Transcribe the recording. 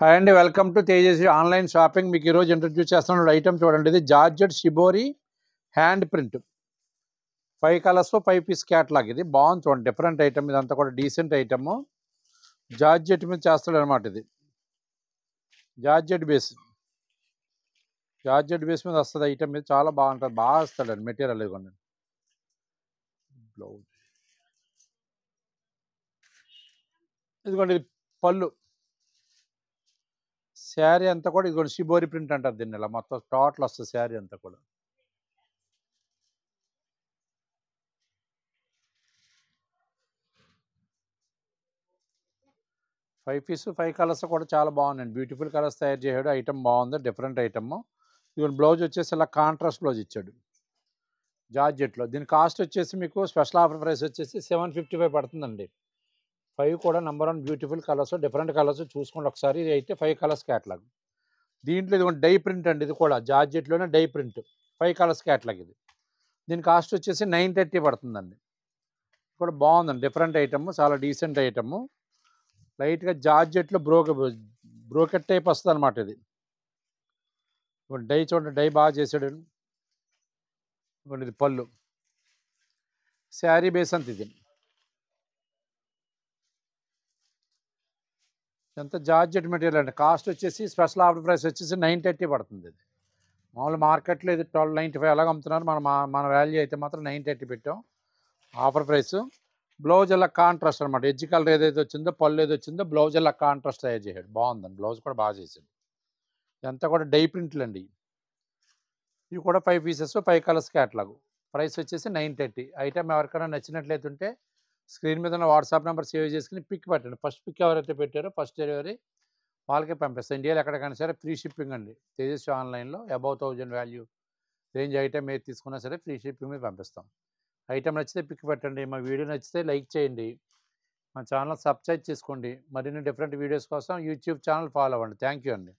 hi అండి welcome to Tejaswi online shopping మీకు ఈరోజు ఇంట్రడ్యూస్ చేస్తున్న ఐటమ్ చూడండి ఇది georgette shibori hand print five colours five piece catalogue ఇది బాగుంది చూడండి డిఫరెంట్ ఐటమ్ ఇదంతా కూడా డీసెంట్ ఐటమ్ జార్జెట్ మీద చేస్తాడు అనమాట ఇది జార్జెట్ బేస్ జార్జెట్ బేస్ మీద వస్తుంది ఐటమ్ మీద చాలా బాగుంటుంది బాగా వస్తాడండి మెటీరియల్ ఇవ్వండి బ్లౌజ్ ఇదిగోండి ఇది పళ్ళు శారీ అంతా కూడా ఇది షిబోరి ప్రింట్ అంటారు దీన్ని ఇలా మొత్తం టోటల్ వస్తుంది శారీ అంతా కూడా ఫైవ్ పీస్ ఫైవ్ కలర్స్ కూడా చాలా బాగున్నాయండి బ్యూటిఫుల్ కలర్స్ తయారు చేయడు ఐటమ్ బాగుంది డిఫరెంట్ ఐటమ్ ఇవన్న బ్లౌజ్ వచ్చేసి ఇలా కాంట్రాస్ట్ బ్లౌజ్ ఇచ్చాడు జార్జెట్లో దీని కాస్ట్ వచ్చేసి మీకు స్పెషల్ ఆఫర్ ప్రైస్ వచ్చేసి సెవెన్ ఫిఫ్టీ ఫైవ్ పడుతుందండి ఫైవ్ కూడా number one beautiful colours different colours చూసుకోండి ఒకసారి ఇది అయితే ఫైవ్ కలర్స్ క్యాట్లాగ్ దీంట్లో ఇది డై ప్రింట్ అండి ఇది కూడా జార్జెట్లోనే dye print five colours catalogue ఇది దీని కాస్ట్ వచ్చేసి నైన్ థర్టీ పడుతుందండి కూడా బాగుందండి డిఫరెంట్ ఐటమ్ చాలా డీసెంట్ ఐటమ్ లైట్గా జార్జెట్లో బ్రోక బ్రోకెట్ టైప్ వస్తుంది అనమాట ఇది డై చూడండి డై బాగా చేసాడు ఇది పళ్ళు శారీ బేస్ అంత ఇది ఎంత జార్జెట్ మెటీరియల్ అండి కాస్ట్ వచ్చేసి స్పెషల్ ఆఫర్ ప్రైస్ వచ్చేసి నైన్ థర్టీ పడుతుంది ఇది మామూలు మార్కెట్లో ఇది ట్వెల్వ్ నైంటీ ఫైవ్ అలాగే అమ్ముతున్నారు మన మన వాల్యూ అయితే మాత్రం నైన్ థర్టీ పెట్టాం ఆఫర్ ప్రైస్ బ్లౌజ్ అలా కాంట్రాస్ట్ అనమాట ఎడ్జ్ కలర్ ఏదైతే వచ్చిందో పళ్ళు ఏదో వచ్చిందో బ్లౌజ్ అలా కాంట్రాస్ట్ తయారు చేశాడు బాగుందండి బ్లౌజ్ కూడా బాగా చేశాడు ఎంత కూడా డై ప్రింట్లు అండి ఇవి కూడా five pieces five colours catalogue price వచ్చేసి నైన్ థర్టీ ఐటమ్ ఎవరికైనా ఉంటే స్క్రీన్ మీద ఉన్న వాట్సాప్ నెంబర్ సేవ్ చేసుకుని పిక్ పెట్టండి ఫస్ట్ పిక్ ఎవరైతే పెట్టారో ఫస్ట్ డెలివరీ వాళ్ళకే పంపిస్తాం ఇండియాలో ఎక్కడికైనా సరే ఫ్రీ షిప్పింగ్ అండి తేజస్ ఆన్లైన్లో above thousand value range item ఏది తీసుకున్నా సరే ఫ్రీ షిప్పింగ్ మీద పంపిస్తాం ఐటమ్ నచ్చితే పిక్ పెట్టండి మా వీడియో నచ్చితే లైక్ చేయండి మా ఛానల్ సబ్స్క్రైబ్ చేసుకోండి మరిన్ని డిఫరెంట్ వీడియోస్ కోసం యూట్యూబ్ ఛానల్ ఫాలో అవ్వండి థ్యాంక్ అండి